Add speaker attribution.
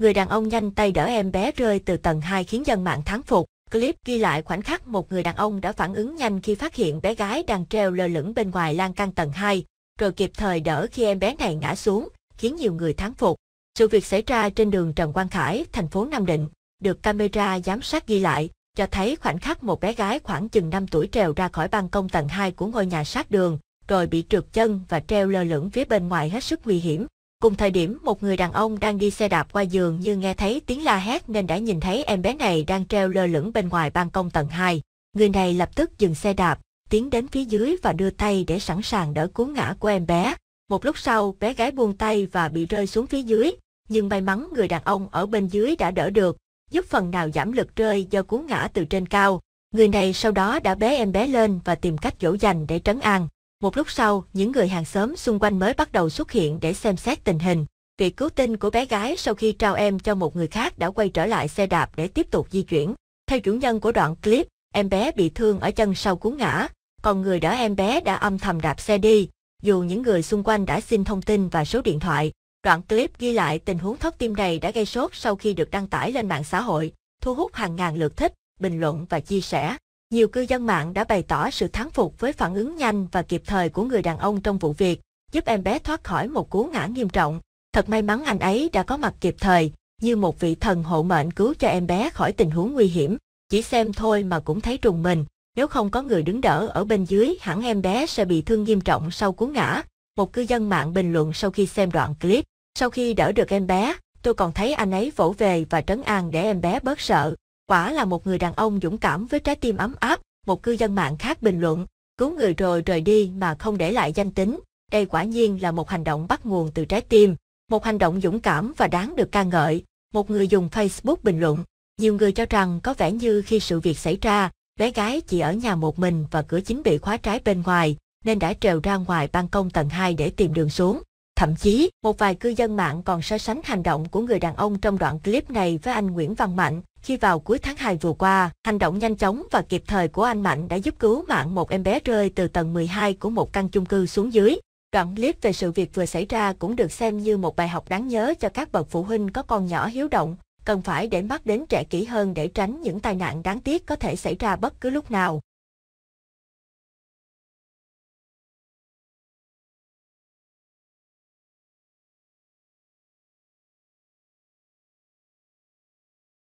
Speaker 1: Người đàn ông nhanh tay đỡ em bé rơi từ tầng 2 khiến dân mạng thắng phục. Clip ghi lại khoảnh khắc một người đàn ông đã phản ứng nhanh khi phát hiện bé gái đang treo lơ lửng bên ngoài lan can tầng 2, rồi kịp thời đỡ khi em bé này ngã xuống, khiến nhiều người thắng phục. Sự việc xảy ra trên đường Trần Quang Khải, thành phố Nam Định, được camera giám sát ghi lại, cho thấy khoảnh khắc một bé gái khoảng chừng 5 tuổi trèo ra khỏi ban công tầng 2 của ngôi nhà sát đường, rồi bị trượt chân và treo lơ lửng phía bên ngoài hết sức nguy hiểm. Cùng thời điểm một người đàn ông đang đi xe đạp qua giường như nghe thấy tiếng la hét nên đã nhìn thấy em bé này đang treo lơ lửng bên ngoài ban công tầng 2. Người này lập tức dừng xe đạp, tiến đến phía dưới và đưa tay để sẵn sàng đỡ cú ngã của em bé. Một lúc sau, bé gái buông tay và bị rơi xuống phía dưới, nhưng may mắn người đàn ông ở bên dưới đã đỡ được, giúp phần nào giảm lực rơi do cú ngã từ trên cao. Người này sau đó đã bế em bé lên và tìm cách dỗ dành để trấn an. Một lúc sau, những người hàng xóm xung quanh mới bắt đầu xuất hiện để xem xét tình hình. Việc cứu tinh của bé gái sau khi trao em cho một người khác đã quay trở lại xe đạp để tiếp tục di chuyển. Theo chủ nhân của đoạn clip, em bé bị thương ở chân sau cú ngã, còn người đỡ em bé đã âm thầm đạp xe đi, dù những người xung quanh đã xin thông tin và số điện thoại. Đoạn clip ghi lại tình huống thất tim này đã gây sốt sau khi được đăng tải lên mạng xã hội, thu hút hàng ngàn lượt thích, bình luận và chia sẻ nhiều cư dân mạng đã bày tỏ sự thán phục với phản ứng nhanh và kịp thời của người đàn ông trong vụ việc, giúp em bé thoát khỏi một cú ngã nghiêm trọng. Thật may mắn anh ấy đã có mặt kịp thời, như một vị thần hộ mệnh cứu cho em bé khỏi tình huống nguy hiểm. Chỉ xem thôi mà cũng thấy trùng mình, nếu không có người đứng đỡ ở bên dưới hẳn em bé sẽ bị thương nghiêm trọng sau cú ngã. Một cư dân mạng bình luận sau khi xem đoạn clip. Sau khi đỡ được em bé, tôi còn thấy anh ấy vỗ về và trấn an để em bé bớt sợ. Quả là một người đàn ông dũng cảm với trái tim ấm áp, một cư dân mạng khác bình luận, cứu người rồi rời đi mà không để lại danh tính. Đây quả nhiên là một hành động bắt nguồn từ trái tim, một hành động dũng cảm và đáng được ca ngợi. Một người dùng Facebook bình luận, nhiều người cho rằng có vẻ như khi sự việc xảy ra, bé gái chỉ ở nhà một mình và cửa chính bị khóa trái bên ngoài, nên đã trèo ra ngoài ban công tầng 2 để tìm đường xuống. Thậm chí, một vài cư dân mạng còn so sánh hành động của người đàn ông trong đoạn clip này với anh Nguyễn Văn Mạnh, khi vào cuối tháng 2 vừa qua, hành động nhanh chóng và kịp thời của anh Mạnh đã giúp cứu mạng một em bé rơi từ tầng 12 của một căn chung cư xuống dưới. Đoạn clip về sự việc vừa xảy ra cũng được xem như một bài học đáng nhớ cho các bậc phụ huynh có con nhỏ hiếu động, cần phải để mắt đến trẻ kỹ hơn để tránh những tai nạn đáng tiếc có thể xảy ra bất cứ lúc nào.